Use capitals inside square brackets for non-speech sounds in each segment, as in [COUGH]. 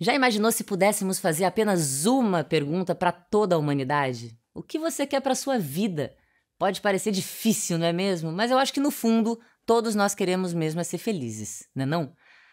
Já imaginou se pudéssemos fazer apenas uma pergunta para toda a humanidade? O que você quer para sua vida? Pode parecer difícil, não é mesmo? Mas eu acho que no fundo todos nós queremos mesmo é ser felizes, não é não?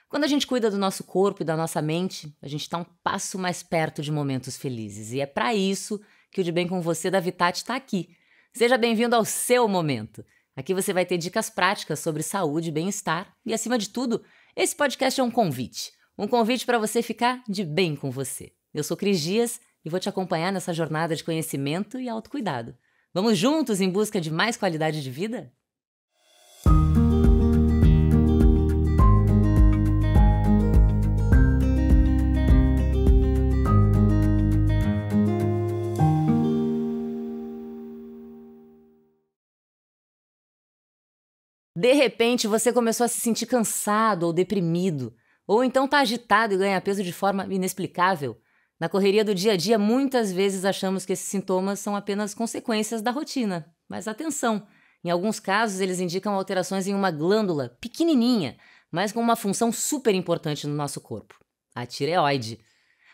Quando a gente cuida do nosso corpo e da nossa mente, a gente está um passo mais perto de momentos felizes. E é para isso que o De Bem Com Você da Vitat está aqui. Seja bem-vindo ao seu momento. Aqui você vai ter dicas práticas sobre saúde e bem-estar. E acima de tudo, esse podcast é um convite um convite para você ficar de bem com você. Eu sou Cris Dias e vou te acompanhar nessa jornada de conhecimento e autocuidado. Vamos juntos em busca de mais qualidade de vida? De repente você começou a se sentir cansado ou deprimido. Ou então está agitado e ganha peso de forma inexplicável. Na correria do dia a dia, muitas vezes achamos que esses sintomas são apenas consequências da rotina. Mas atenção! Em alguns casos, eles indicam alterações em uma glândula pequenininha, mas com uma função super importante no nosso corpo: a tireoide.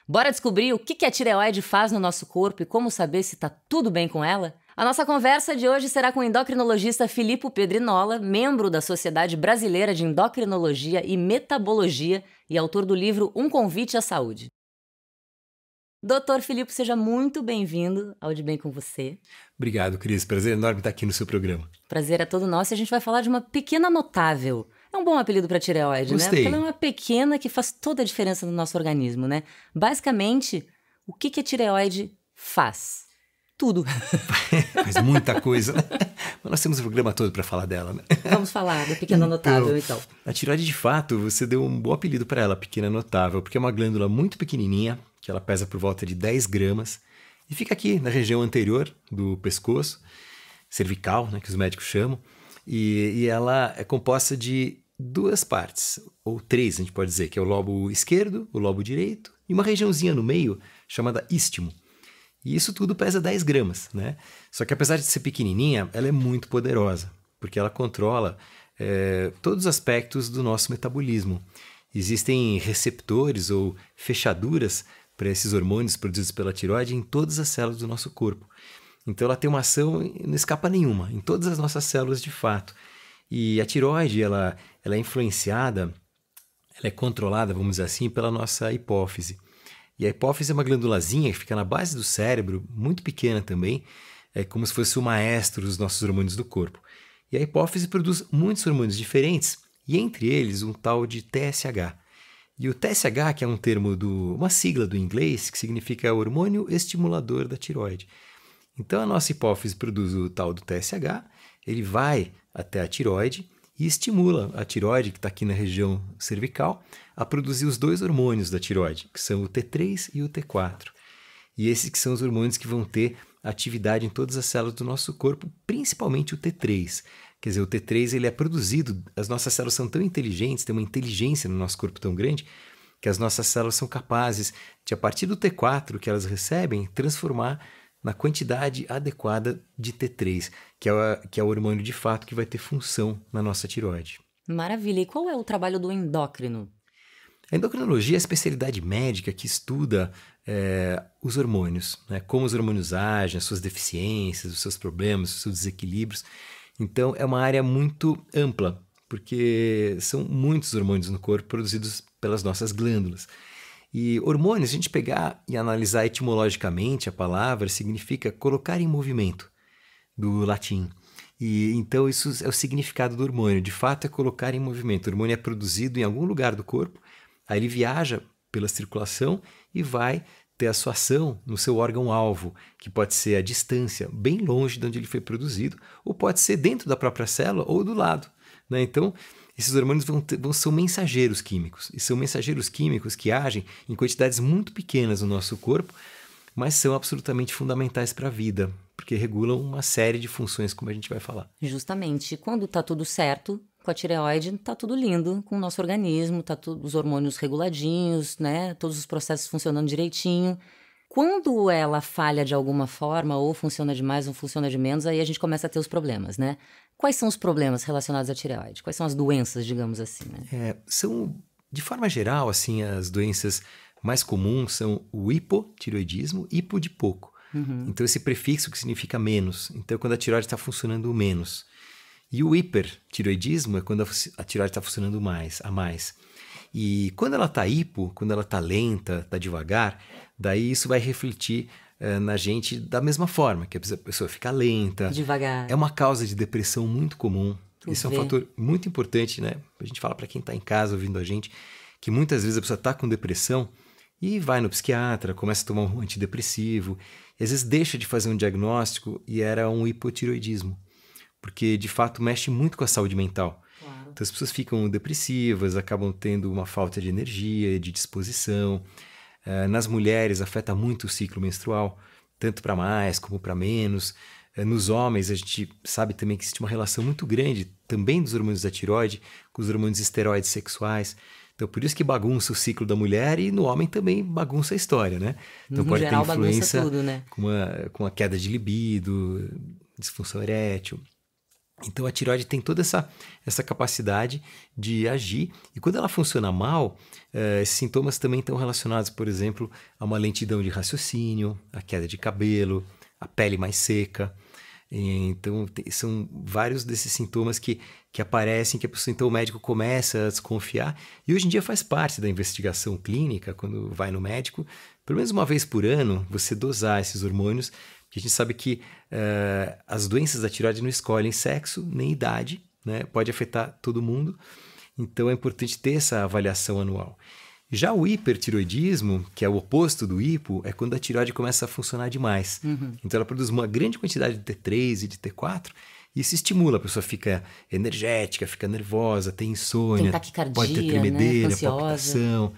Bora descobrir o que a tireoide faz no nosso corpo e como saber se está tudo bem com ela? A nossa conversa de hoje será com o endocrinologista Filippo Pedrinola, membro da Sociedade Brasileira de Endocrinologia e Metabologia e autor do livro Um Convite à Saúde. Doutor Filipe, seja muito bem-vindo ao De Bem Com Você. Obrigado, Cris. Prazer enorme estar aqui no seu programa. Prazer é todo nosso e a gente vai falar de uma pequena notável. É um bom apelido para tireoide, né? Gostei. né? Porque ela é uma pequena que faz toda a diferença no nosso organismo, né? Basicamente, o que, que a tireoide faz? tudo. [LAUGHS] Faz muita coisa, né? Mas nós temos o programa todo para falar dela, né? Vamos falar da pequena então, notável, então. então. A tiroide, de fato, você deu um bom apelido para ela, pequena notável, porque é uma glândula muito pequenininha, que ela pesa por volta de 10 gramas, e fica aqui na região anterior do pescoço, cervical, né, que os médicos chamam, e, e ela é composta de duas partes, ou três, a gente pode dizer, que é o lobo esquerdo, o lobo direito, e uma regiãozinha no meio chamada istmo. E isso tudo pesa 10 gramas, né? Só que apesar de ser pequenininha, ela é muito poderosa, porque ela controla é, todos os aspectos do nosso metabolismo. Existem receptores ou fechaduras para esses hormônios produzidos pela tiroide em todas as células do nosso corpo. Então ela tem uma ação, não escapa nenhuma, em todas as nossas células de fato. E a tiroide, ela, ela é influenciada, ela é controlada, vamos dizer assim, pela nossa hipófise. E a hipófise é uma glandulazinha que fica na base do cérebro, muito pequena também, é como se fosse o maestro dos nossos hormônios do corpo. E a hipófise produz muitos hormônios diferentes, e entre eles um tal de TSH. E o TSH, que é um termo do uma sigla do inglês que significa hormônio estimulador da tiroide. Então a nossa hipófise produz o tal do TSH, ele vai até a tiroide e estimula a tiroide, que está aqui na região cervical, a produzir os dois hormônios da tiroide, que são o T3 e o T4. E esses que são os hormônios que vão ter atividade em todas as células do nosso corpo, principalmente o T3. Quer dizer, o T3 ele é produzido, as nossas células são tão inteligentes, tem uma inteligência no nosso corpo tão grande, que as nossas células são capazes de, a partir do T4 que elas recebem, transformar na quantidade adequada de T3 que é, a, que é o hormônio de fato que vai ter função na nossa tiroide. Maravilha. E qual é o trabalho do endócrino? A endocrinologia é a especialidade médica que estuda é, os hormônios, né? como os hormônios agem, as suas deficiências, os seus problemas, os seus desequilíbrios. Então, é uma área muito ampla, porque são muitos hormônios no corpo produzidos pelas nossas glândulas. E hormônios, a gente pegar e analisar etimologicamente a palavra, significa colocar em movimento do latim. E então isso é o significado do hormônio. De fato, é colocar em movimento. O hormônio é produzido em algum lugar do corpo, aí ele viaja pela circulação e vai ter a sua ação no seu órgão-alvo, que pode ser a distância, bem longe de onde ele foi produzido, ou pode ser dentro da própria célula ou do lado. Né? Então, esses hormônios vão ter, vão, são mensageiros químicos, e são mensageiros químicos que agem em quantidades muito pequenas no nosso corpo, mas são absolutamente fundamentais para a vida, porque regulam uma série de funções, como a gente vai falar. Justamente. Quando está tudo certo com a tireoide, está tudo lindo com o nosso organismo, tá tudo, os hormônios reguladinhos, né? Todos os processos funcionando direitinho. Quando ela falha de alguma forma, ou funciona demais ou funciona de menos, aí a gente começa a ter os problemas, né? Quais são os problemas relacionados à tireoide? Quais são as doenças, digamos assim? Né? É, são, de forma geral, assim, as doenças mais comuns são o hipotireoidismo, hipo de pouco. Uhum. Então, esse prefixo que significa menos. Então, quando a tireoide está funcionando menos. E o hipertiroidismo é quando a tireoide está funcionando mais, a mais. E quando ela está hipo, quando ela está lenta, está devagar, daí isso vai refletir uh, na gente da mesma forma, que a pessoa fica lenta. Devagar. É uma causa de depressão muito comum. Isso Esse é um fator muito importante, né? A gente fala para quem está em casa ouvindo a gente, que muitas vezes a pessoa está com depressão e vai no psiquiatra, começa a tomar um antidepressivo às vezes deixa de fazer um diagnóstico e era um hipotiroidismo, porque de fato mexe muito com a saúde mental. Claro. Então as pessoas ficam depressivas, acabam tendo uma falta de energia, de disposição. Uh, nas mulheres afeta muito o ciclo menstrual, tanto para mais como para menos. Uh, nos homens, a gente sabe também que existe uma relação muito grande também dos hormônios da tiroide com os hormônios esteroides sexuais. Então, por isso que bagunça o ciclo da mulher e no homem também bagunça a história, né? Então, no pode geral, ter influência tudo, né? com, uma, com queda de libido, disfunção erétil. Então, a tiroide tem toda essa, essa capacidade de agir. E quando ela funciona mal, eh, esses sintomas também estão relacionados, por exemplo, a uma lentidão de raciocínio, a queda de cabelo, a pele mais seca. Então, são vários desses sintomas que, que aparecem, que a pessoa, então, o médico começa a desconfiar. E hoje em dia faz parte da investigação clínica, quando vai no médico, pelo menos uma vez por ano, você dosar esses hormônios, porque a gente sabe que uh, as doenças da tireoide não escolhem sexo nem idade, né? pode afetar todo mundo. Então, é importante ter essa avaliação anual. Já o hipertiroidismo, que é o oposto do hipo, é quando a tireoide começa a funcionar demais. Uhum. Então ela produz uma grande quantidade de T3 e de T4 e se estimula, a pessoa fica energética, fica nervosa, tem insônia, tem pode ter né? tremedeira, né? palpitação.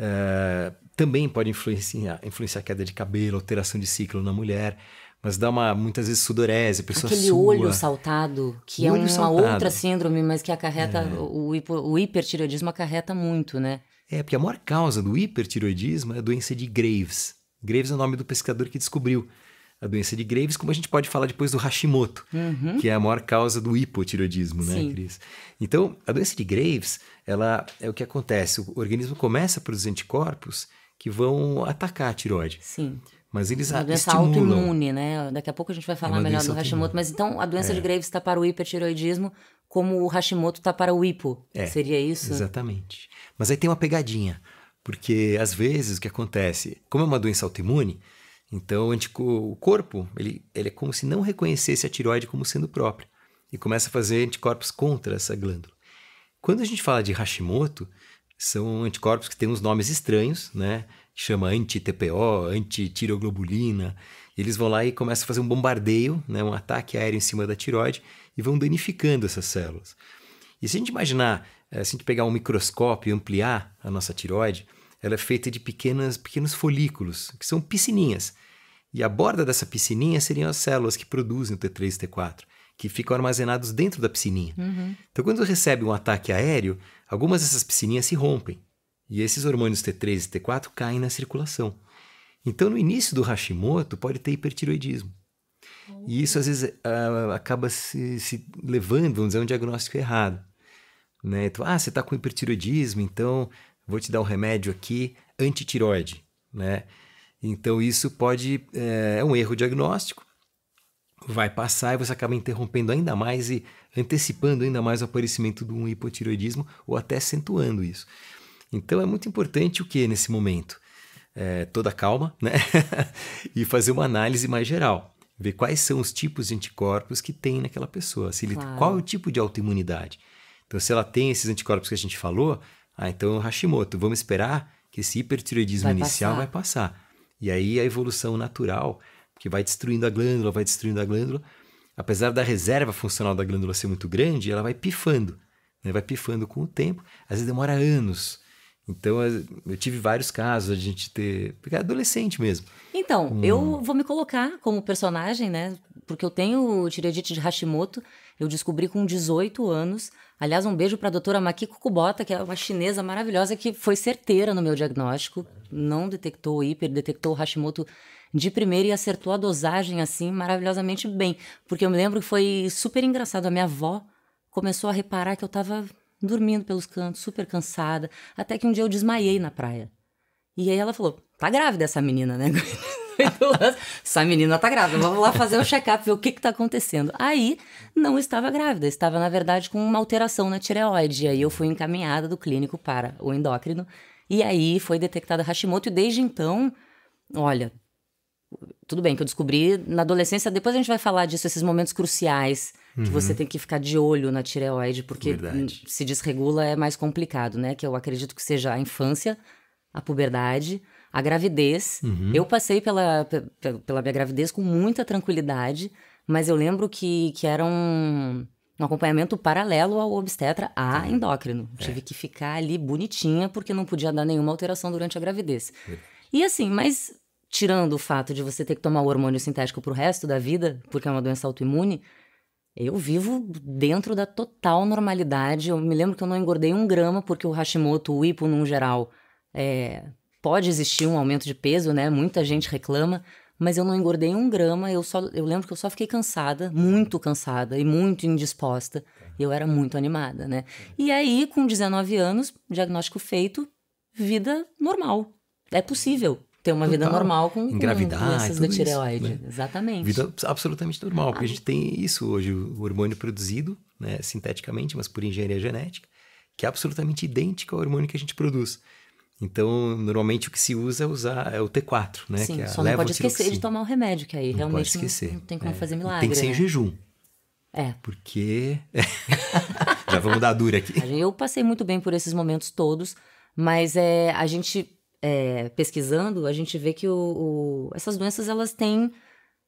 Uh, também pode influenciar, influenciar queda de cabelo, alteração de ciclo na mulher mas dá uma muitas vezes sudorese, pessoa Aquele sua. olho saltado, que é uma saltado. outra síndrome, mas que acarreta é. o, hipo, o hipertireoidismo acarreta muito, né? É, porque a maior causa do hipertiroidismo é a doença de Graves. Graves é o nome do pesquisador que descobriu a doença de Graves, como a gente pode falar depois do Hashimoto, uhum. que é a maior causa do hipotiroidismo, né, Sim. Cris? Então, a doença de Graves, ela é o que acontece, o organismo começa a produzir anticorpos que vão atacar a tiroide. Sim. Mas eles é a doença autoimune, né? Daqui a pouco a gente vai é falar é melhor do Hashimoto, mas então a doença é. de Graves está para o hipertiroidismo, como o Hashimoto está para o hipo. É, Seria isso? Exatamente. Mas aí tem uma pegadinha, porque às vezes o que acontece, como é uma doença autoimune, então o corpo ele, ele é como se não reconhecesse a tiroide como sendo própria e começa a fazer anticorpos contra essa glândula. Quando a gente fala de Hashimoto, são anticorpos que têm uns nomes estranhos, né? Chama anti-TPO, anti-tiroglobulina, eles vão lá e começam a fazer um bombardeio, né, um ataque aéreo em cima da tiroide e vão danificando essas células. E se a gente imaginar, eh, se a gente pegar um microscópio e ampliar a nossa tiroide, ela é feita de pequenas, pequenos folículos, que são piscininhas. E a borda dessa piscininha seriam as células que produzem o T3 e T4, que ficam armazenados dentro da piscininha. Uhum. Então, quando recebe um ataque aéreo, algumas dessas piscininhas se rompem. E esses hormônios T3 e T4 caem na circulação. Então, no início do Hashimoto, pode ter hipertiroidismo. E isso, às vezes, uh, acaba se, se, levando, vamos dizer, a um diagnóstico errado. Né? Então, ah, você está com hipertiroidismo, então vou te dar um remédio aqui, antitiroide. Né? Então, isso pode... É, é um erro diagnóstico, vai passar e você acaba interrompendo ainda mais e antecipando ainda mais o aparecimento de um hipotiroidismo ou até acentuando isso. Então, é muito importante o que nesse momento? é, toda calma, né? [LAUGHS] e fazer uma análise mais geral. Ver quais são os tipos de anticorpos que tem naquela pessoa. Se ele, claro. Qual é o tipo de autoimunidade? Então, se ela tem esses anticorpos que a gente falou, ah, então Hashimoto. Vamos esperar que esse hipertireoidismo vai inicial passar. vai passar. E aí a evolução natural, que vai destruindo a glândula, vai destruindo a glândula, apesar da reserva funcional da glândula ser muito grande, ela vai pifando. Né? Vai pifando com o tempo. Às vezes demora anos então, eu tive vários casos, a gente ter. Porque é adolescente mesmo. Então, hum. eu vou me colocar como personagem, né? Porque eu tenho tireoidite de Hashimoto, eu descobri com 18 anos. Aliás, um beijo para a doutora Makiko Kubota, que é uma chinesa maravilhosa que foi certeira no meu diagnóstico. Não detectou o hiper, detectou o Hashimoto de primeira e acertou a dosagem assim maravilhosamente bem. Porque eu me lembro que foi super engraçado. A minha avó começou a reparar que eu estava dormindo pelos cantos, super cansada, até que um dia eu desmaiei na praia. E aí ela falou: tá grávida essa menina, né? [LAUGHS] essa menina tá grávida, vamos lá fazer um check-up, ver o que que tá acontecendo. Aí, não estava grávida, estava, na verdade, com uma alteração na tireoide. E aí eu fui encaminhada do clínico para o endócrino. E aí foi detectada Hashimoto, e desde então, olha, tudo bem que eu descobri na adolescência, depois a gente vai falar disso, esses momentos cruciais que uhum. você tem que ficar de olho na tireoide, porque Verdade. se desregula é mais complicado, né? Que eu acredito que seja a infância, a puberdade, a gravidez. Uhum. Eu passei pela, pela minha gravidez com muita tranquilidade, mas eu lembro que, que era um, um acompanhamento paralelo ao obstetra a tá. endócrino. É. Tive que ficar ali bonitinha, porque não podia dar nenhuma alteração durante a gravidez. É. E assim, mas tirando o fato de você ter que tomar o hormônio sintético pro resto da vida, porque é uma doença autoimune, eu vivo dentro da total normalidade. Eu me lembro que eu não engordei um grama, porque o Hashimoto, o hipo, num geral, é, pode existir um aumento de peso, né? Muita gente reclama, mas eu não engordei um grama. Eu só, eu lembro que eu só fiquei cansada, muito cansada e muito indisposta. E eu era muito animada, né? E aí, com 19 anos, diagnóstico feito, vida normal. É possível ter uma Total. vida normal com, com doenças da tireoide. Isso, né? Exatamente. Vida absolutamente normal, ah. porque a ah. gente tem isso hoje, o hormônio produzido né, sinteticamente, mas por engenharia genética, que é absolutamente idêntico ao hormônio que a gente produz. Então, normalmente o que se usa é usar é o T4, né? Sim, que é só não pode esquecer de tomar o remédio, que aí não realmente pode esquecer. não tem como é. fazer milagre. Tem que ser né? em jejum. É. Porque. [LAUGHS] Já vamos dar dura aqui. [LAUGHS] Eu passei muito bem por esses momentos todos, mas é, a gente é, pesquisando, a gente vê que o, o, essas doenças elas têm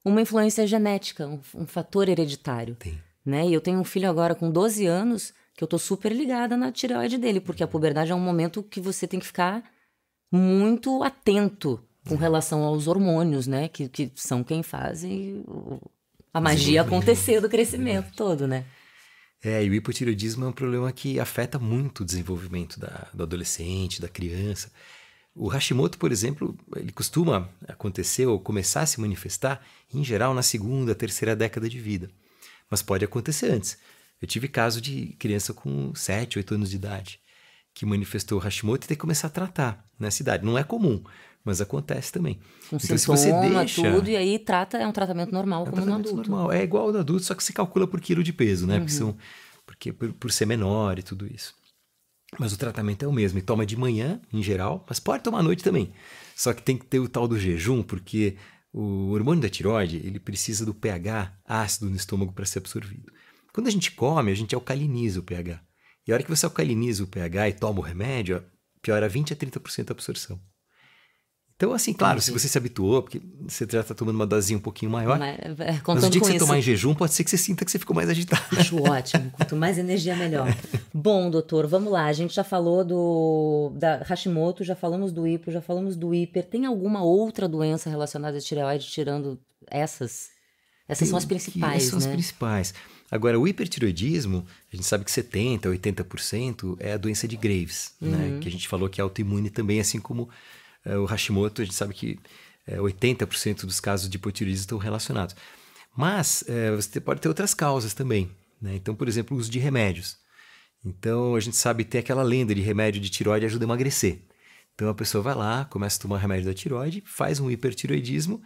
uma influência genética, um, um fator hereditário. Tem. Né? E eu tenho um filho agora com 12 anos que eu tô super ligada na tireoide dele, porque a uhum. puberdade é um momento que você tem que ficar muito atento com uhum. relação aos hormônios, né? Que, que são quem fazem a magia acontecer do crescimento é. todo, né? É, e o hipotireoidismo é um problema que afeta muito o desenvolvimento da, do adolescente, da criança. O Hashimoto, por exemplo, ele costuma acontecer ou começar a se manifestar, em geral, na segunda, terceira década de vida. Mas pode acontecer antes. Eu tive caso de criança com 7, 8 anos de idade que manifestou o Hashimoto e tem que começar a tratar na cidade. Não é comum, mas acontece também. Um então, se você deixa, tudo, e aí trata, é um tratamento normal, é um como tratamento no adulto. Normal. É igual ao do adulto, só que se calcula por quilo de peso, né? Uhum. Porque, são, porque por, por ser menor e tudo isso. Mas o tratamento é o mesmo, e toma de manhã, em geral, mas pode tomar à noite também. Só que tem que ter o tal do jejum, porque o hormônio da tiroide ele precisa do pH ácido no estômago para ser absorvido. Quando a gente come, a gente alcaliniza o pH. E a hora que você alcaliniza o pH e toma o remédio, piora 20 a 30% a absorção. Então, assim, claro, se você se habituou, porque você já está tomando uma dosinha um pouquinho maior. Mas, é, mas o dia que você toma tomar em jejum, pode ser que você sinta que você ficou mais agitado. Acho ótimo. Quanto mais energia, melhor. [LAUGHS] Bom, doutor, vamos lá. A gente já falou do da Hashimoto, já falamos do hipo, já falamos do hiper. Tem alguma outra doença relacionada à tireoide, tirando essas? Essas Tem, são as principais, essas né? são as né? principais. Agora, o hipertiroidismo, a gente sabe que 70%, 80% é a doença de Graves, né? uhum. né? Que a gente falou que é autoimune também, assim como é, o Hashimoto, a gente sabe que 80% é, dos casos de hipotiroidismo estão relacionados. Mas é, você pode ter outras causas também. Né? Então, por exemplo, o uso de remédios. Então, a gente sabe ter aquela lenda de remédio de tiroide ajuda a emagrecer. Então, a pessoa vai lá, começa a tomar remédio da tiroide, faz um hipertiroidismo,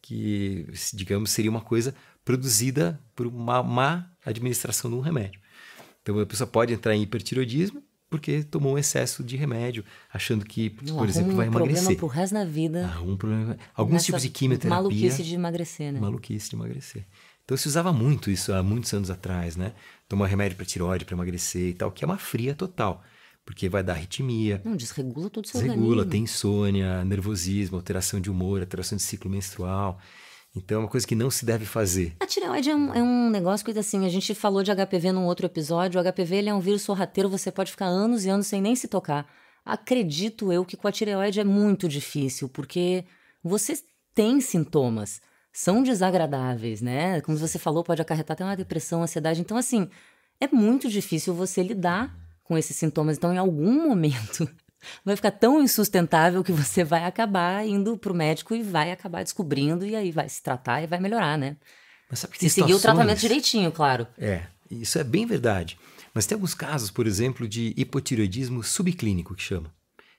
que, digamos, seria uma coisa produzida por uma má administração de um remédio. Então, a pessoa pode entrar em hipertiroidismo porque tomou um excesso de remédio, achando que, Não, por exemplo, vai um algum Problema pro resto da vida. algum problema. Alguns tipos de quimioterapia. Maluquice de emagrecer, né? Maluquice de emagrecer. Então se usava muito isso há muitos anos atrás, né? Tomar remédio para tiroide, para emagrecer e tal, que é uma fria total. Porque vai dar arritmia. Não, desregula todo o seu Desregula, organismo. tem insônia, nervosismo, alteração de humor, alteração de ciclo menstrual. Então é uma coisa que não se deve fazer. A ah, tireoide é um, é um negócio que, assim, a gente falou de HPV num outro episódio. O HPV é um vírus sorrateiro, você pode ficar anos e anos sem nem se tocar. Acredito eu que com a tireoide é muito difícil, porque você tem sintomas. São desagradáveis, né? Como você falou, pode acarretar até uma depressão, ansiedade. Então, assim, é muito difícil você lidar com esses sintomas. Então, em algum momento, vai ficar tão insustentável que você vai acabar indo pro médico e vai acabar descobrindo e aí vai se tratar e vai melhorar, né? Mas sabe que tem se seguir o tratamento direitinho, claro. É, isso é bem verdade. Mas tem alguns casos, por exemplo, de hipotireoidismo subclínico que chama.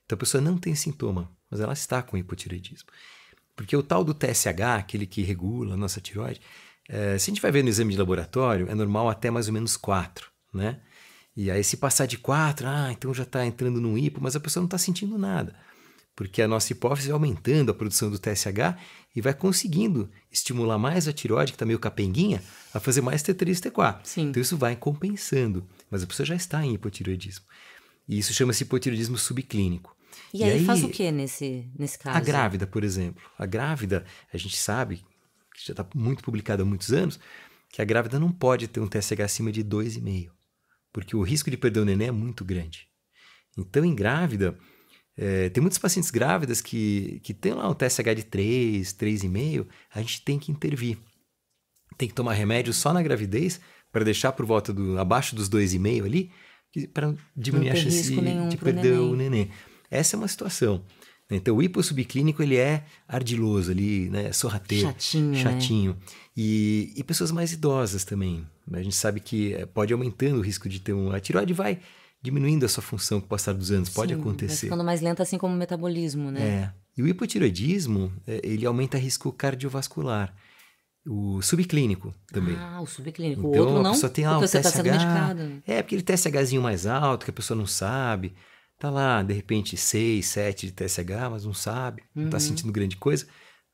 Então a pessoa não tem sintoma, mas ela está com hipotireoidismo. Porque o tal do TSH, aquele que regula a nossa tireoide, é, se a gente vai ver no exame de laboratório, é normal até mais ou menos 4, né? E aí, se passar de quatro, ah, então já está entrando num hipo, mas a pessoa não está sentindo nada. Porque a nossa hipófise vai aumentando a produção do TSH e vai conseguindo estimular mais a tiroide, que está meio capenguinha, a fazer mais T3 e T4. Sim. Então isso vai compensando. Mas a pessoa já está em hipotireoidismo. E isso chama-se hipotireoidismo subclínico. E, e aí, aí, faz o que nesse, nesse caso? A grávida, por exemplo. A grávida, a gente sabe, que já está muito publicado há muitos anos, que a grávida não pode ter um TSH acima de 2,5 porque o risco de perder o neném é muito grande. Então, em grávida, é, tem muitos pacientes grávidas que, que têm lá um TSH de 3, 3,5, a gente tem que intervir. Tem que tomar remédio só na gravidez para deixar por volta do abaixo dos 2,5 ali, para diminuir a chance de perder neném. o neném. Essa é uma situação. Então, o hipossubclínico, ele é ardiloso ali, né? É sorrateiro. Chatinho, né? Chatinho. Né? E, e pessoas mais idosas também a gente sabe que eh, pode aumentando o risco de ter um. A tiroide vai diminuindo a sua função com o passar dos anos, Sim, pode acontecer. Vai ficando mais lenta, assim como o metabolismo, né? É. E o hipotiroidismo, é, ele aumenta risco cardiovascular. O subclínico também. Ah, o subclínico. Então, o outro não? Pessoa tem, alto ah, o você TSH, tá sendo medicado. Né? É, porque ele TSHzinho mais alto, que a pessoa não sabe. Tá lá, de repente, 6, 7 de TSH, mas não sabe, uhum. não tá uhum. sentindo grande coisa.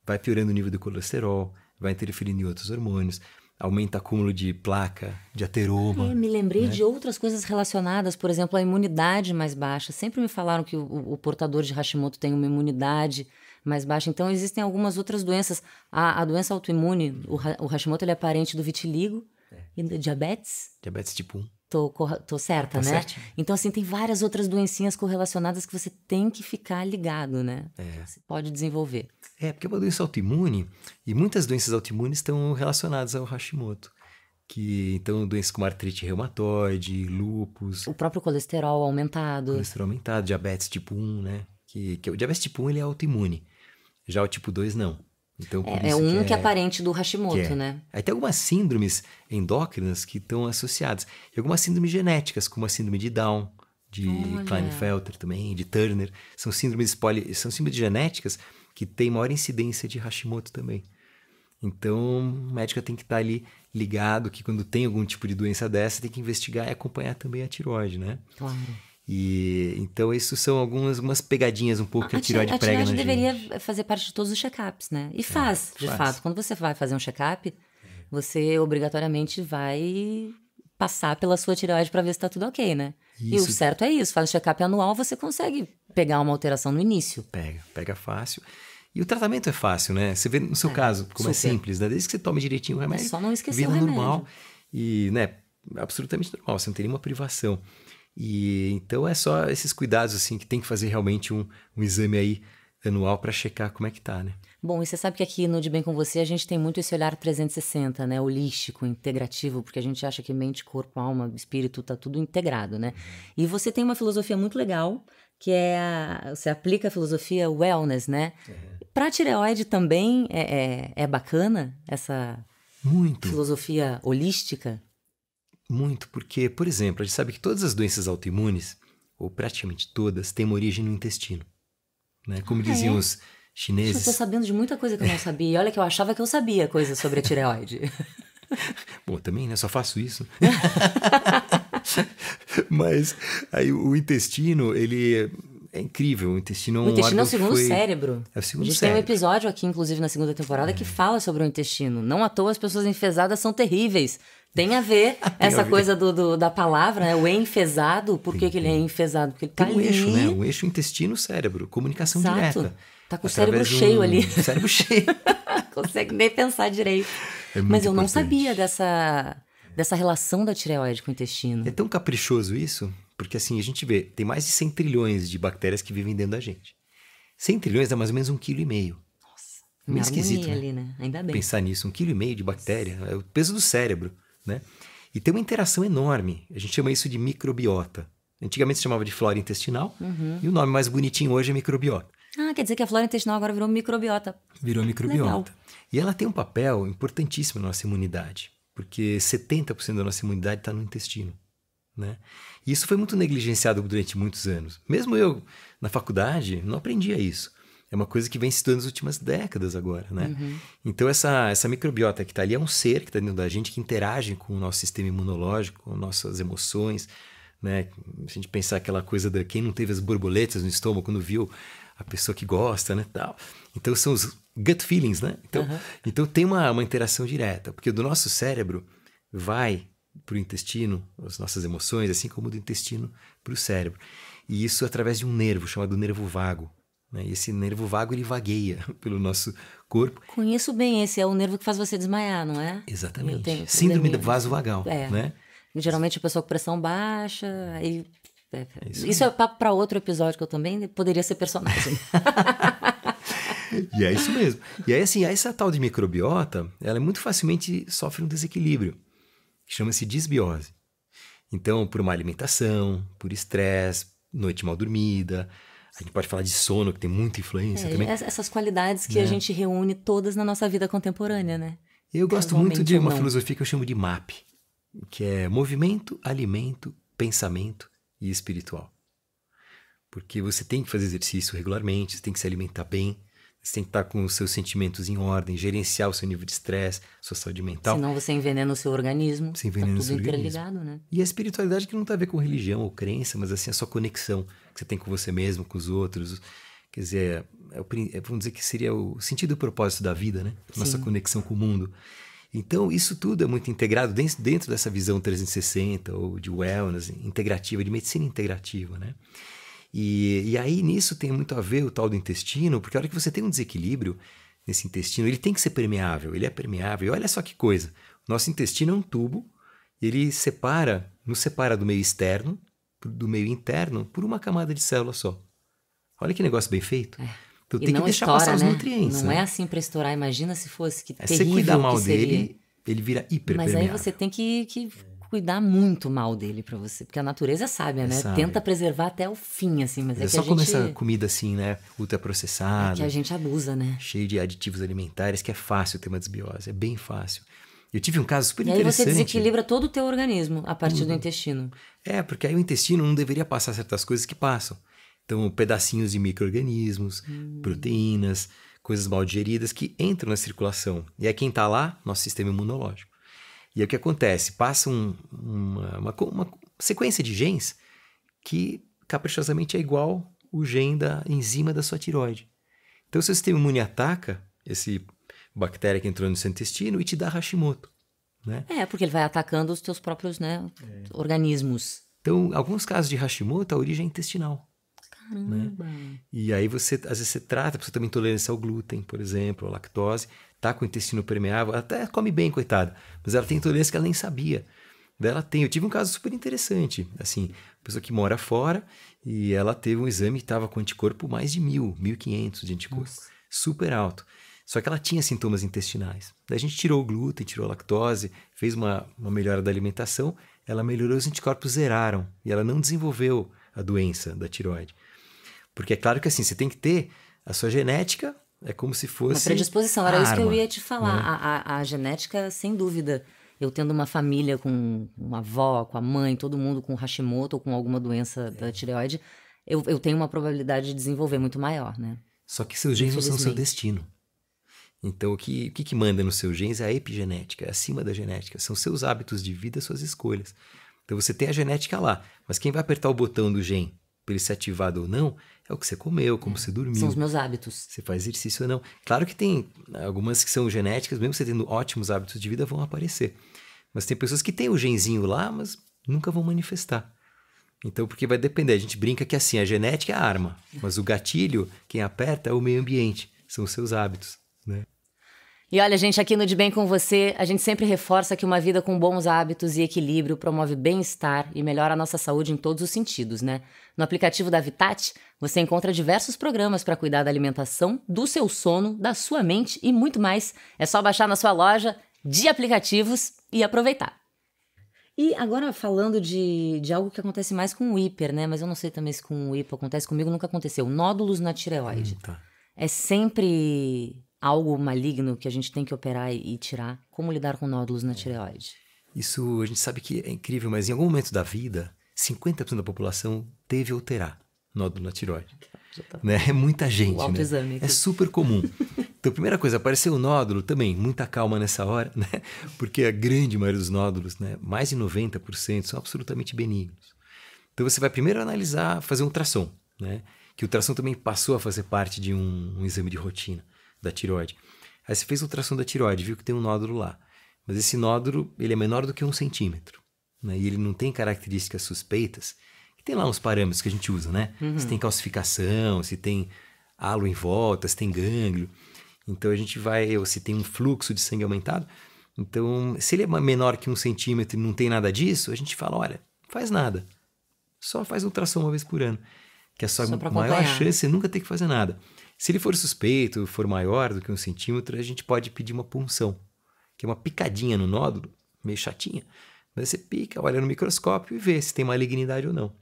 Vai piorando o nível do colesterol, vai interferindo em outros hormônios aumenta acúmulo de placa, de ateroma. É, me lembrei né? de outras coisas relacionadas, por exemplo, a imunidade mais baixa. Sempre me falaram que o, o, portador de Hashimoto tem uma imunidade mais baixa. Então, existem algumas outras doenças. A, a doença autoimune, o, o Hashimoto ele é parente do vitiligo é. e do diabetes. Diabetes tipo 1. Tô, tô certa, tá né? Certo. Então, assim, tem várias outras doencinhas correlacionadas que você tem que ficar ligado, né? É. Você pode desenvolver. É, porque é uma doença autoimune e muitas doenças autoimunes estão relacionadas ao Hashimoto. Que, então, doenças como artrite reumatoide, lúpus... O próprio colesterol aumentado. Colesterol aumentado, diabetes tipo 1, né? Que, que o diabetes tipo 1, ele é autoimune. Já o tipo 2, não. Então, é, é um que é, que é, parente do Hashimoto, é. né? Aí tem algumas síndromes endócrinas que estão associadas. E algumas síndromes genéticas, como a síndrome de Down, de Kleinfelter Klinefelter também, de Turner. São síndromes, são síndromes genéticas que têm maior incidência de Hashimoto também. Então, o médico tem que estar ali ligado que quando tem algum tipo de doença dessa, tem que investigar e acompanhar também a tiroide, né? Claro. E então isso são algumas, algumas pegadinhas um pouco que a, a tireoide prega a tireoide deveria gente. fazer parte de todos os check-ups, né? E é, faz, é, de faz. fato. Quando você vai fazer um check-up, você obrigatoriamente vai passar pela sua tireoide para ver se está tudo ok, né? Isso. E o certo é isso, faz o check-up anual, você consegue pegar uma alteração no início. Pega, pega fácil. E o tratamento é fácil, né? Você vê no seu é, caso como é super. é simples, né? Desde que você tome direitinho o é remédio, é só não esquecer o remédio. normal e, né, absolutamente normal, você não tem nenhuma privação. E então é só esses cuidados assim que tem que fazer realmente um, um exame aí anual para checar como é que tá, né? Bom, e você sabe que aqui no De Bem Com Você a gente tem muito esse olhar 360, né? Holístico, integrativo, porque a gente acha que mente, corpo, alma, espírito, tá tudo integrado, né? E você tem uma filosofia muito legal, que é a, você aplica a filosofia wellness, né? Uhum. Para tireoide também é, é, é bacana essa muito. filosofia holística? Muito, porque, por exemplo, a gente sabe que todas as doenças autoimunes, ou praticamente todas, têm uma origem no intestino. Né? Como ah, diziam é? os chineses. Estou eu sabendo de muita coisa que eu não sabia. Olha que eu achava que eu sabia coisa sobre a tireoide. [LAUGHS] Bom, também, né? Só faço isso. [LAUGHS] Mas aí o intestino, ele é, é incrível. O intestino, é o intestino é, é o segundo foi... cérebro. É o segundo A gente cérebro. tem um episódio aqui, inclusive, na segunda temporada, é. que fala sobre o intestino. Não à toa as pessoas enfesadas são terríveis. Tem a ver ah, tem essa a ver. coisa do, do, da palavra, né? o enfesado. Por que, que ele é enfesado? Porque ele tá um ali. eixo, né? Um eixo intestino-cérebro, comunicação Exato. direta. Tá com o [LAUGHS] cérebro cheio um... ali. Cérebro cheio. Consegue nem pensar direito. É Mas eu importante. não sabia dessa, dessa relação da tireoide com o intestino. É tão caprichoso isso, porque assim, a gente vê, tem mais de 100 trilhões de bactérias que vivem dentro da gente. 100 trilhões dá mais ou menos um quilo e meio. Nossa, meio esquisito, né? Ali, né? Ainda bem. Pensar nisso, um quilo e meio de bactéria, é o peso do cérebro né? E tem uma interação enorme. A gente chama isso de microbiota. Antigamente se chamava de flora intestinal, uhum. e o nome mais bonitinho hoje é microbiota. Ah, quer dizer que a flora intestinal agora virou microbiota. Virou microbiota. Legal. E ela tem um papel importantíssimo na nossa imunidade, porque 70% da nossa imunidade está no intestino. Né? E isso foi muito negligenciado durante muitos anos. Mesmo eu, na faculdade, não aprendia isso. É uma coisa que vem se dando nas últimas décadas agora, né? Uhum. Então, essa, essa microbiota que está ali é um ser que está dentro da gente, que interage com o nosso sistema imunológico, com nossas emoções, né? A gente pensar aquela coisa da quem não teve as borboletas no estômago quando viu a pessoa que gosta, né? Tal. Então, são os gut feelings, né? Então, uhum. então tem uma, uma interação direta, porque do nosso cérebro vai para o intestino, as nossas emoções, assim como do intestino para o cérebro. E isso através de um nervo chamado nervo vago. Né? E esse nervo vago ele vagueia [LAUGHS] pelo nosso corpo. Conheço bem esse, é o nervo que faz você desmaiar, não é? Exatamente. Tenho, Síndrome do vaso vagal. É. Né? Geralmente a pessoa com pressão baixa, aí é, é. É isso, isso é papo para outro episódio que eu também né? poderia ser personagem. [LAUGHS] e é isso mesmo. E aí, assim, essa tal de microbiota, ela muito facilmente sofre um desequilíbrio, que chama-se disbiose. Então, por uma alimentação, por estresse, noite mal dormida, a gente pode falar de sono, que tem muita influência é, também. Essas qualidades que né? a gente reúne todas na nossa vida contemporânea, né? Eu gosto muito de uma filosofia que eu chamo de MAP, que é movimento, alimento, pensamento e espiritual. Porque você tem que fazer exercício regularmente, você tem que se alimentar bem, você tem que estar com os seus sentimentos em ordem, gerenciar o seu nível de estresse, sua saúde mental. Senão você envenena o seu organismo. Você tá envenena tá tudo o seu organismo. né? E a espiritualidade que não tem a ver com religião ou crença, mas assim, a sua conexão que você tem com você mesmo, com os outros. Quer dizer, é, é, vamos dizer que seria o sentido e o propósito da vida, né? Nossa Sim. conexão com o mundo. Então, isso tudo é muito integrado dentro, dentro dessa visão 360 ou de wellness integrativa, de medicina integrativa, né? E, e aí nisso tem muito a ver o tal do intestino, porque a hora que você tem um desequilíbrio nesse intestino, ele tem que ser permeável, ele é permeável. E olha só que coisa, nosso intestino é um tubo, ele separa, nos separa do meio externo, do meio interno por uma camada de célula só. Olha que negócio bem feito. É. Então tem que deixar estoura, passar os né? nutrientes. Não é né? é assim para estourar. Imagina se fosse que é, terrível. cuidar mal dele, ele vira hiperpermeável. Mas aí você tem que, que cuidar muito mal dele para você, porque a natureza é sábia, né? Sabe. Tenta preservar até o fim, assim, mas é, é só como gente... essa comida assim, né? Ultraprocessada. É que a gente abusa, né? Cheio de aditivos alimentares, que é fácil ter uma desbiose, é bem fácil. Eu tive um caso super interessante. E aí você desequilibra todo o teu organismo a partir uhum. do intestino. É, porque aí o intestino não deveria passar certas coisas que passam. Então, pedacinhos de micro-organismos, uhum. proteínas, coisas mal digeridas que entram na circulação. E é quem está lá, nosso sistema imunológico. E aí o que acontece? Passa um, uma, uma, uma, sequência de genes que caprichosamente é igual o gene da enzima da sua tiroide. Então, se o sistema imune ataca esse bactéria que entrou no seu intestino e te dá Hashimoto. Né? É, porque ele vai atacando os teus próprios né, é. organismos. Então, alguns casos de Hashimoto, a origem é intestinal. Né? Caramba! Né? E aí você, às vezes você trata, a pessoa tem intolerância ao glúten, por exemplo, à lactose, tá com o intestino permeável, até come bem, coitada, mas ela tem intolerância que ela nem sabia. ela tem, eu tive um caso super interessante, assim, pessoa que mora fora e ela teve um exame e estava com anticorpo mais de mil, mil quinhentos de anticorpo, Nossa. super alto. Só que ela tinha sintomas intestinais. Daí a gente tirou o glúten, tirou a lactose, fez uma, uma melhora da alimentação, ela melhorou, os anticorpos zeraram e ela não desenvolveu a doença da tiroide. Porque é claro que assim, você tem que ter a sua genética, é como se fosse. Uma predisposição, era arma, isso que eu ia te falar. Né? A, a, a genética, sem dúvida. Eu tendo uma família com uma avó, com a mãe, todo mundo com Hashimoto ou com alguma doença é. da tireoide, eu, eu tenho uma probabilidade de desenvolver muito maior, né? Só que seus genes não são seu destino. Então, o que, o que, que manda nos seus genes é a epigenética, é acima da genética. São seus hábitos de vida, suas escolhas. Então, você tem a genética lá, mas quem vai apertar o botão do gene para ele ser ativado ou não é o que você comeu, como você dormiu. São os meus hábitos. Você faz exercício ou não. Claro que tem algumas que são genéticas, mesmo você tendo ótimos hábitos de vida, vão aparecer. Mas tem pessoas que têm o genzinho lá, mas nunca vão manifestar. Então, porque vai depender. A gente brinca que assim, a genética é a arma, mas o gatilho, quem aperta, é o meio ambiente, são os seus hábitos. Né? E olha, gente, aqui no De Bem com Você, a gente sempre reforça que uma vida com bons hábitos e equilíbrio promove bem-estar e melhora a nossa saúde em todos os sentidos, né? No aplicativo da Vitat, você encontra diversos programas para cuidar da alimentação, do seu sono, da sua mente e muito mais. É só baixar na sua loja de aplicativos e aproveitar. E agora falando de, de algo que acontece mais com o hiper, né? Mas eu não sei também se com o hipo acontece comigo, nunca aconteceu. Nódulos na tireoide. Hum, tá. É sempre algo maligno que a gente tem que operar e tirar, como lidar com nódulos na tireoide? Isso a gente sabe que é incrível, mas em algum momento da vida, 50% da população teve ou terá nódulo na tireoide. Tá... Né? É muita gente, o né? É super comum. Então, primeira coisa, apareceu o nódulo também, muita calma nessa hora, [LAUGHS] né? Porque a grande maioria dos nódulos, né? mais de 90%, são absolutamente benignos. Então, você vai primeiro analisar, fazer um ultrassom, né? Que o ultrassom também passou a fazer parte de um, um exame de rotina da tiroide. Aí você fez ultrassom da tiroide, viu que tem um nódulo lá. Mas esse nódulo, ele é menor do que um centímetro. Né? E ele não tem características suspeitas. E tem lá uns parâmetros que a gente usa, né? Uhum. Se tem calcificação, se tem halo em volta, se tem gânglio. Então a gente vai, ou se tem um fluxo de sangue aumentado. Então, se ele é menor que um centímetro e não tem nada disso, a gente fala: olha, faz nada. Só faz ultrassom uma vez por ano. Que é só, só maior chance de nunca ter que fazer nada. Se ele for suspeito, for maior do que um centímetro, a gente pode pedir uma punção, que é uma picadinha no nódulo, meio chatinha. Mas você pica, olha no microscópio e vê se tem malignidade ou não.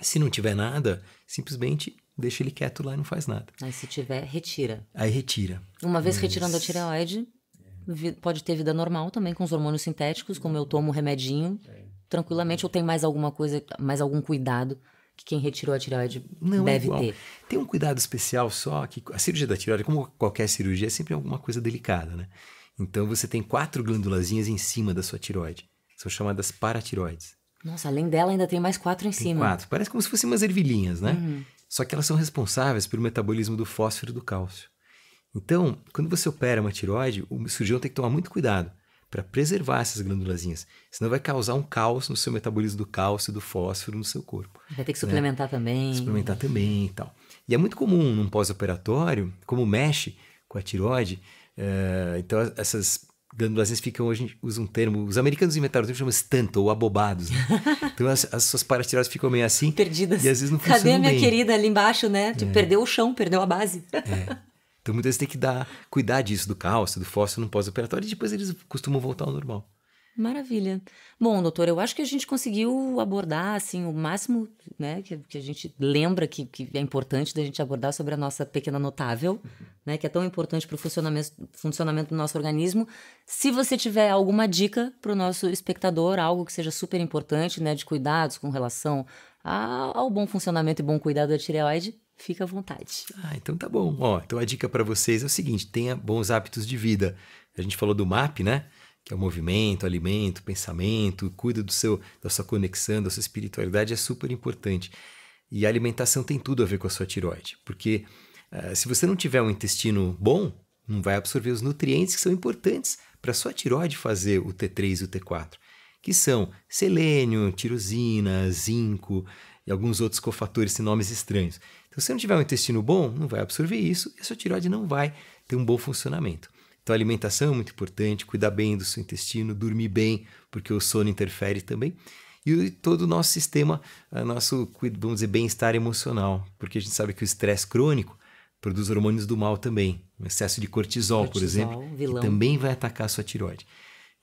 Se não tiver nada, simplesmente deixa ele quieto lá e não faz nada. Aí se tiver, retira. Aí retira. Uma vez Mas... retirando a tireoide, pode ter vida normal também com os hormônios sintéticos, como eu tomo um remedinho, tranquilamente, ou tem mais alguma coisa, mais algum cuidado que quem retirou a tireoide não, é deve é ter. Tem um cuidado especial só que a cirurgia da tireoide, como qualquer cirurgia, é sempre alguma coisa delicada, né? Então você tem quatro glândulazinhas em cima da sua tireoide. São chamadas paratiroides. Nossa, além dela ainda tem mais quatro em tem cima. Quatro. Parece como se fossem umas ervilhinhas, né? Uhum. Só que elas são responsáveis pelo metabolismo do fósforo e do cálcio. Então, quando você opera uma tiroide, o cirurgião tem que tomar muito cuidado, para preservar essas glândulazinhas. Senão vai causar um caos no seu metabolismo do cálcio, do fósforo no seu corpo. Vai ter que né? suplementar também. Suplementar também e tal. E é muito comum num pós-operatório, como mexe com a tiroide, uh, então essas glândulas ficam, a gente usa um termo, os americanos inventaram o termo chama stunt, ou abobados. Né? [LAUGHS] Então as, as suas paratiroides ficam meio assim. Perdidas. E às vezes não funcionam Cadê a minha bem. querida ali embaixo, né? Tipo, é. perdeu o chão, perdeu a base. É. Então muitas vezes tem que dar, cuidar disso, do cálcio, do fósforo no pós-operatório, e depois eles costumam voltar ao normal. Maravilha. Bom, doutor, eu acho que a gente conseguiu abordar assim o máximo né, que, que a gente lembra que, que, é importante da gente abordar sobre a nossa pequena notável, uhum. né, que é tão importante para o funcionamento, funcionamento do nosso organismo. Se você tiver alguma dica para o nosso espectador, algo que seja super importante, né, de cuidados com relação ao bom funcionamento e bom cuidado da tireoide, Fica à vontade. Ah, então tá bom. Ó, então a dica para vocês é o seguinte: tenha bons hábitos de vida. A gente falou do MAP, né? Que é o movimento, alimento, pensamento, cuida do seu, da sua conexão, da sua espiritualidade, é super importante. E a alimentação tem tudo a ver com a sua tiroide, porque uh, se você não tiver um intestino bom, não vai absorver os nutrientes que são importantes para a sua tiroide fazer o T3 e o T4, que são selênio, tirosina, zinco e alguns outros cofatores e nomes estranhos. Então, se você não tiver um intestino bom, não vai absorver isso e a sua tireoide não vai ter um bom funcionamento. Então, alimentação é muito importante, cuidar bem do seu intestino, dormir bem, porque o sono interfere também. E todo o nosso sistema, nosso, vamos dizer, bem-estar emocional, porque a gente sabe que o estresse crônico produz hormônios do mal também. O excesso de cortisol, cortisol por exemplo, também vai atacar a sua tireoide.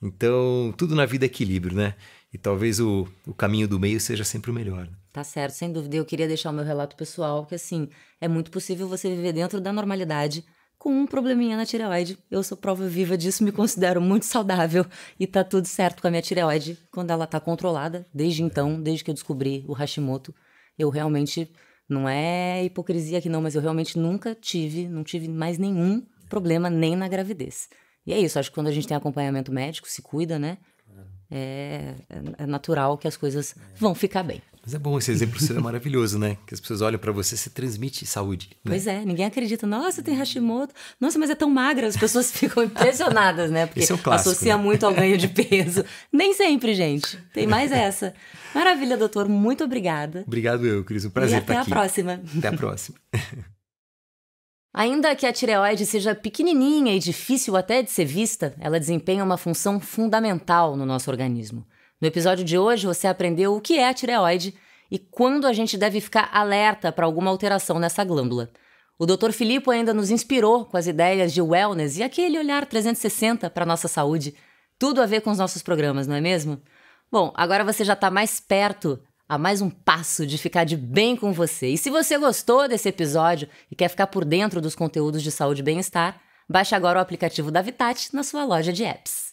Então, tudo na vida é equilíbrio, né? E talvez o, o caminho do meio seja sempre o melhor. Né? Tá certo, sem dúvida. Eu queria deixar o meu relato pessoal, que assim, é muito possível você viver dentro da normalidade com um probleminha na tireoide. Eu sou prova viva disso, me considero muito saudável e tá tudo certo com a minha tireoide quando ela tá controlada. Desde então, desde que eu descobri o Hashimoto, eu realmente não é hipocrisia aqui não, mas eu realmente nunca tive, não tive mais nenhum problema nem na gravidez. E é isso, acho que quando a gente tem acompanhamento médico, se cuida, né? é, é natural que as coisas vão ficar bem. Mas é bom, esse exemplo seu é maravilhoso, né? Que as pessoas olham para você, se transmite saúde. Né? Pois é, ninguém acredita. Nossa, tem Hashimoto. Nossa, mas é tão magra. As pessoas [LAUGHS] ficam impressionadas, né? Porque é clássico, associa né? muito ao ganho de peso. Nem sempre, gente. Tem mais essa. Maravilha, doutor. Muito obrigada. Obrigado eu, Cris. Um prazer e estar tá aqui. Até a próxima. Até a próxima. [LAUGHS] Ainda que a tireoide seja pequenininha e difícil até de ser vista, ela desempenha uma função fundamental no nosso organismo. No episódio de hoje, você aprendeu o que é a tireoide e quando a gente deve ficar alerta para alguma alteração nessa glândula. O Dr. Filipe ainda nos inspirou com as ideias de wellness e aquele olhar 360 para nossa saúde. Tudo a ver com os nossos programas, não é mesmo? Bom, agora você já está mais perto a mais um passo de ficar de bem com você. E se você gostou desse episódio e quer ficar por dentro dos conteúdos de saúde e bem-estar, baixe agora o aplicativo da Vitat na sua loja de apps.